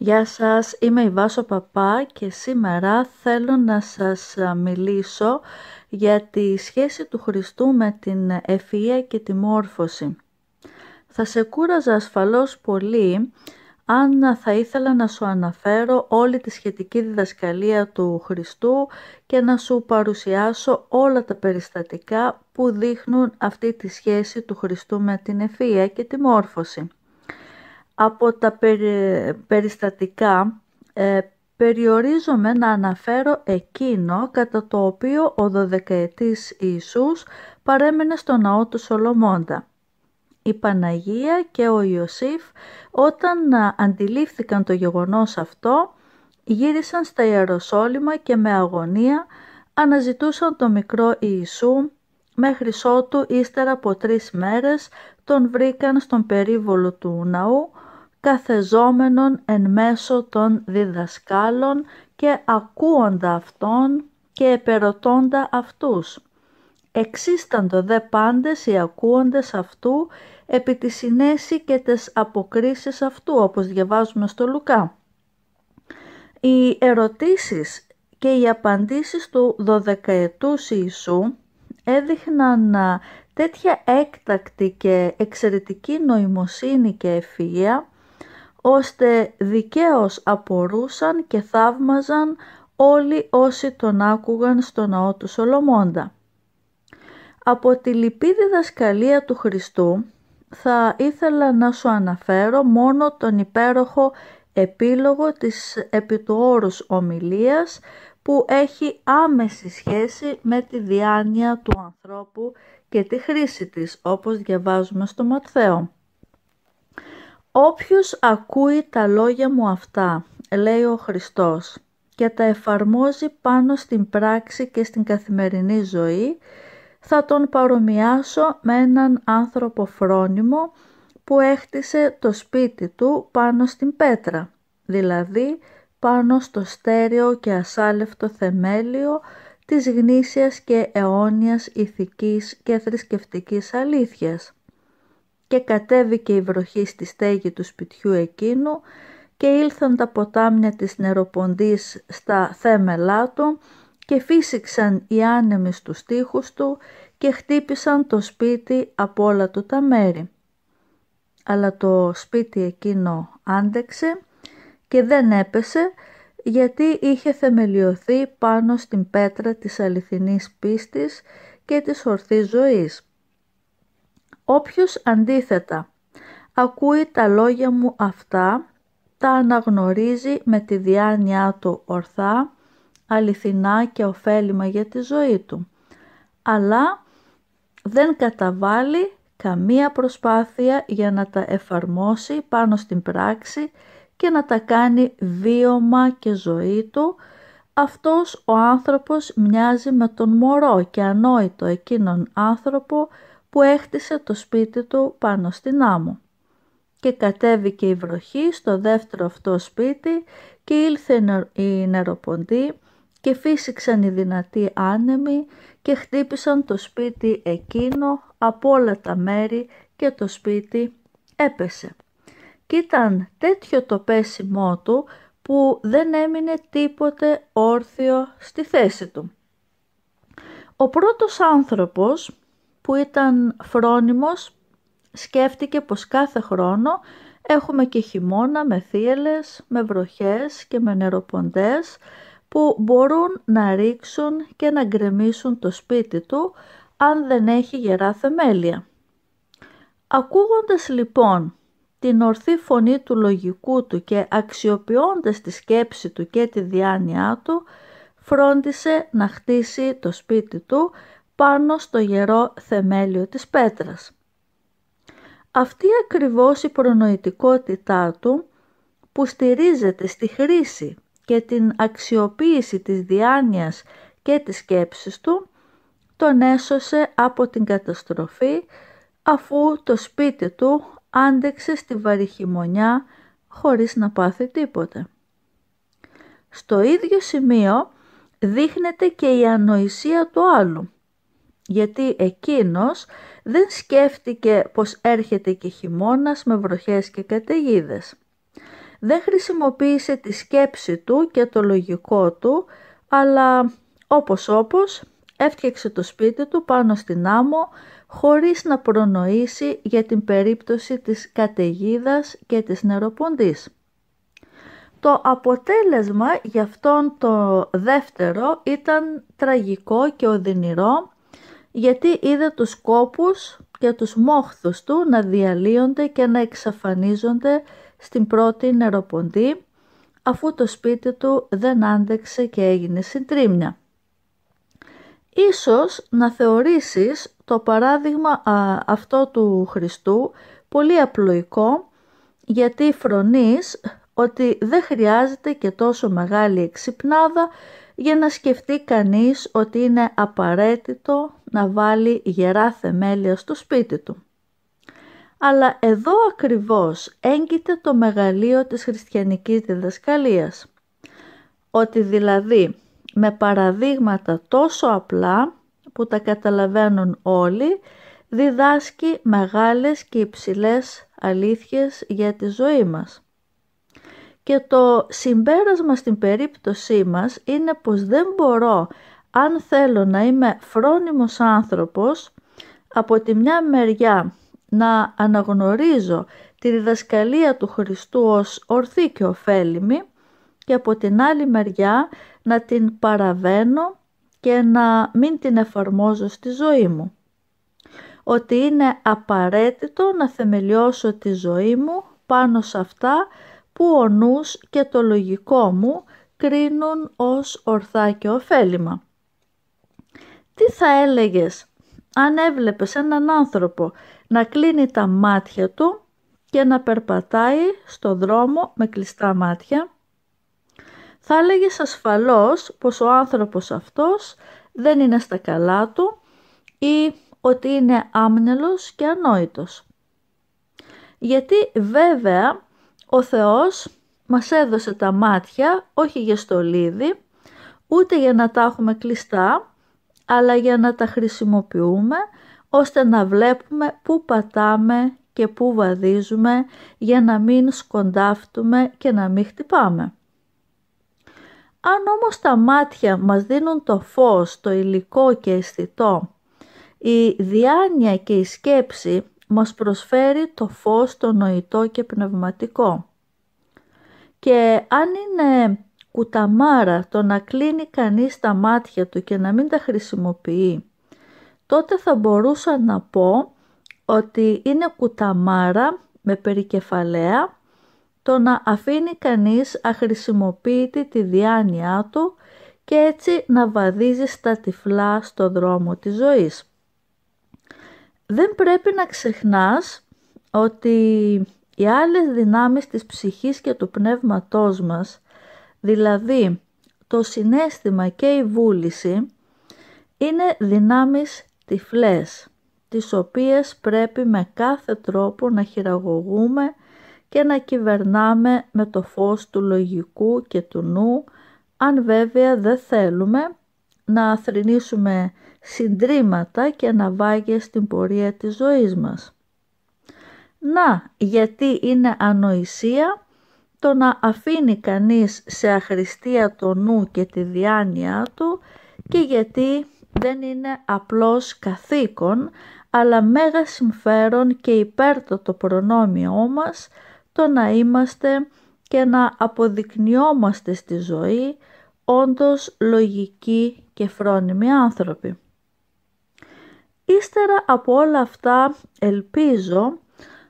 Γεια σας, είμαι η Βάσο Παπά και σήμερα θέλω να σας ε, μιλήσω για τη σχέση του Χριστού με την ευφυΐα και τη μόρφωση. Θα σε κούραζα ασφαλώς πολύ αν θα ήθελα να σου αναφέρω όλη τη σχετική διδασκαλία του Χριστού και να σου παρουσιάσω όλα τα περιστατικά που δείχνουν αυτή τη σχέση του Χριστού με την ευφυΐα και τη μόρφωση από τα περιστατικά ε, περιορίζομαι να αναφέρω εκείνο κατά το οποίο ο δωδεκαετής Ιησούς παρέμενε στο ναό του Σολομώντα. Η Παναγία και ο Ιωσήφ όταν ε, αντιλήφθηκαν το γεγονός αυτό γύρισαν στα Ιεροσόλυμα και με αγωνία αναζητούσαν το μικρό Ιησού μέχρι ότου ύστερα από τρεις μέρες τον βρήκαν στον περίβολο του ναού καθεζόμενον εν μέσω των διδασκάλων και ακούοντα αυτών και επερωτώντα αυτούς. Εξίσταντο δε πάντες οι ακούοντες αυτού επί της συνέση και τις αποκρίσεις αυτού, όπως διαβάζουμε στο Λουκά. Οι ερωτήσεις και οι απαντήσεις του δωδεκαετούς Ιησού έδειχναν τέτοια έκτακτη και εξαιρετική νοημοσύνη και ευφυΐα ώστε δικαίως απορούσαν και θαύμαζαν όλοι όσοι τον άκουγαν στο ναό του Σολομώντα. Από τη λυπή διδασκαλία του Χριστού θα ήθελα να σου αναφέρω μόνο τον υπέροχο επίλογο της επί του ομιλίας που έχει άμεση σχέση με τη διάνοια του ανθρώπου και τη χρήση της όπως διαβάζουμε στο Ματθαίο. «Όποιος ακούει τα λόγια μου αυτά», λέει ο Χριστός, «και τα εφαρμόζει πάνω στην πράξη και στην καθημερινή ζωή, θα τον παρομοιάσω με έναν άνθρωπο φρόνιμο που έχτισε το σπίτι του πάνω στην πέτρα, δηλαδή πάνω στο στέρεο και ασάλευτο θεμέλιο της γνήσιας και αιώνιας ηθικής και θρησκευτικής αλήθειας και κατέβηκε η βροχή στη στέγη του σπιτιού εκείνου και ήλθαν τα ποτάμια της νεροποντής στα θέμελά του και φύσηξαν οι άνεμοι στους τοίχους του και χτύπησαν το σπίτι από όλα του τα μέρη. Αλλά το σπίτι εκείνο άντεξε και δεν έπεσε γιατί είχε θεμελιωθεί πάνω στην πέτρα της αληθινής πίστης και της ορθής ζωής. Όποιος αντίθετα ακούει τα λόγια μου αυτά, τα αναγνωρίζει με τη διάνοιά του ορθά, αληθινά και ωφέλιμα για τη ζωή του, αλλά δεν καταβάλει καμία προσπάθεια για να τα εφαρμόσει πάνω στην πράξη και να τα κάνει βίωμα και ζωή του, αυτός ο άνθρωπος μοιάζει με τον μωρό και ανόητο εκείνον άνθρωπο που έχτισε το σπίτι του πάνω στην άμμο. Και κατέβηκε η βροχή στο δεύτερο αυτό σπίτι και ήλθε η νεροποντή και φύσηξαν οι δυνατοί άνεμοι και χτύπησαν το σπίτι εκείνο από όλα τα μέρη και το σπίτι έπεσε. και ήταν τέτοιο το πέσιμό του που δεν έμεινε τίποτε όρθιο στη θέση του. Ο πρώτος άνθρωπος που ήταν φρόνιμος σκέφτηκε πως κάθε χρόνο έχουμε και χειμώνα με θύελες, με βροχές και με νεροποντές που μπορούν να ρίξουν και να γκρεμίσουν το σπίτι του αν δεν έχει γερά θεμέλια. Ακούγοντας λοιπόν την ορθή φωνή του λογικού του και αξιοποιώντας τη σκέψη του και τη διάνοιά του, φρόντισε να χτίσει το σπίτι του πάνω στο γερό θεμέλιο της πέτρας. Αυτή ακριβώς η προνοητικότητά του που στηρίζεται στη χρήση και την αξιοποίηση της διάνοιας και της σκέψης του τον έσωσε από την καταστροφή αφού το σπίτι του άντεξε στη βαριχημονιά χωρίς να πάθει τίποτε. Στο ίδιο σημείο δείχνεται και η ανοησία του άλλου γιατί εκείνος δεν σκέφτηκε πως έρχεται και χειμώνας με βροχές και καταιγίδες. Δεν χρησιμοποίησε τη σκέψη του και το λογικό του, αλλά όπως όπως έφτιαξε το σπίτι του πάνω στην άμμο χωρίς να προνοήσει για την περίπτωση της καταιγίδας και της νεροποντής. Το αποτέλεσμα για αυτόν το δεύτερο ήταν τραγικό και οδυνηρό γιατί είδε τους κόπους και τους μόχθους του να διαλύονται και να εξαφανίζονται στην πρώτη νεροποντή, αφού το σπίτι του δεν άντεξε και έγινε συντρίμια. Ίσως να θεωρήσεις το παράδειγμα αυτό του Χριστού πολύ απλοϊκό, γιατί φρονείς ότι δεν χρειάζεται και τόσο μεγάλη εξυπνάδα για να σκεφτεί κανείς ότι είναι απαραίτητο να βάλει γερά θεμέλια στο σπίτι του. Αλλά εδώ ακριβώς έγκυται το μεγαλείο της χριστιανικής διδασκαλίας. Ότι δηλαδή με παραδείγματα τόσο απλά που τα καταλαβαίνουν όλοι διδάσκει μεγάλες και υψηλές αλήθειες για τη ζωή μας. Και το συμπέρασμα στην περίπτωσή μας είναι πως δεν μπορώ, αν θέλω να είμαι φρόνιμος άνθρωπος, από τη μια μεριά να αναγνωρίζω τη διδασκαλία του Χριστού ως ορθή και ωφέλιμη και από την άλλη μεριά να την παραβαίνω και να μην την εφαρμόζω στη ζωή μου. Ότι είναι απαραίτητο να θεμελιώσω τη ζωή μου πάνω σε αυτά που ο νους και το λογικό μου κρίνουν ως ορθά και ωφέλιμα. Τι θα έλεγες αν έβλεπες έναν άνθρωπο να κλείνει τα μάτια του και να περπατάει στο δρόμο με κλειστά μάτια. Θα έλεγες ασφαλώς πως ο άνθρωπος αυτός δεν είναι στα καλά του ή ότι είναι άμνελος και ανόητος. Γιατί βέβαια ο Θεός μας έδωσε τα μάτια όχι για στολίδι, ούτε για να τα έχουμε κλειστά, αλλά για να τα χρησιμοποιούμε, ώστε να βλέπουμε πού πατάμε και πού βαδίζουμε για να μην σκοντάφτουμε και να μην χτυπάμε. Αν όμως τα μάτια μας δίνουν το φως, το υλικό και αισθητό, η διάνοια και η σκέψη μας προσφέρει το φως το νοητό και πνευματικό. Και αν είναι κουταμάρα το να κλείνει κανείς τα μάτια του και να μην τα χρησιμοποιεί, τότε θα μπορούσα να πω ότι είναι κουταμάρα με περικεφαλαία το να αφήνει κανείς αχρησιμοποιητή τη διάνοιά του και έτσι να βαδίζει στα τυφλά στο δρόμο της ζωής δεν πρέπει να ξεχνάς ότι οι άλλες δυνάμεις της ψυχής και του πνεύματός μας, δηλαδή το συνέστημα και η βούληση, είναι δυνάμεις τυφλές, τις οποίες πρέπει με κάθε τρόπο να χειραγωγούμε και να κυβερνάμε με το φως του λογικού και του νου, αν βέβαια δεν θέλουμε να θρηνήσουμε συντρίμματα και ναυάγια στην πορεία της ζωής μας. Να, γιατί είναι ανοησία το να αφήνει κανείς σε αχρηστία το νου και τη διάνοια του και γιατί δεν είναι απλώς καθήκον αλλά μέγα συμφέρον και υπέρτατο προνόμιό μας το να είμαστε και να αποδεικνυόμαστε στη ζωή όντως λογικοί και φρόνιμοι άνθρωποι. Ύστερα από όλα αυτά ελπίζω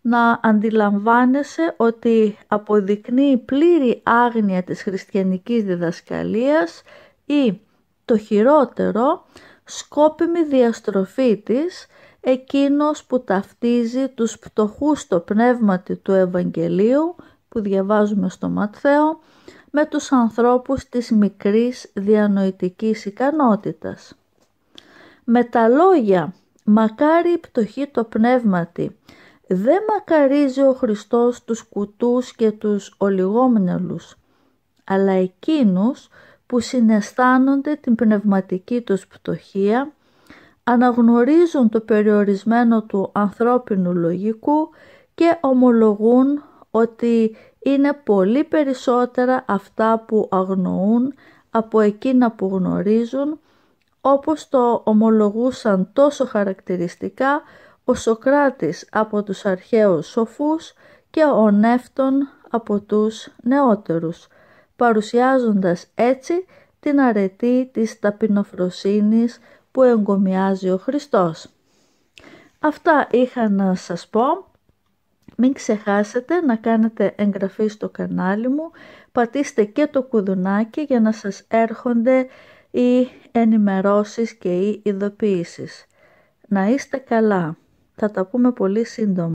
να αντιλαμβάνεσαι ότι αποδεικνύει πλήρη άγνοια της χριστιανικής διδασκαλίας ή το χειρότερο σκόπιμη διαστροφή της εκείνος που ταυτίζει τους πτωχούς στο πνεύματι του Ευαγγελίου που διαβάζουμε στο Ματθαίο με τους ανθρώπους της μικρής διανοητικής ικανότητας. Με τα λόγια μακάρι πτωχή το πνεύματι. Δεν μακαρίζει ο Χριστός τους κουτούς και τους ολιγόμενελους, αλλά εκείνους που συναισθάνονται την πνευματική τους πτωχία, αναγνωρίζουν το περιορισμένο του ανθρώπινου λογικού και ομολογούν ότι είναι πολύ περισσότερα αυτά που αγνοούν από εκείνα που γνωρίζουν όπως το ομολογούσαν τόσο χαρακτηριστικά ο Σοκράτης από τους αρχαίους σοφούς και ο Νεύτων από τους νεότερους, παρουσιάζοντας έτσι την αρετή της ταπεινοφροσύνης που εγκομιάζει ο Χριστός. Αυτά είχα να σας πω. Μην ξεχάσετε να κάνετε εγγραφή στο κανάλι μου, πατήστε και το κουδουνάκι για να σας έρχονται ή ενημερώσεις και ή ειδοποιήσεις. Να είστε καλά. Θα τα πούμε πολύ σύντομα.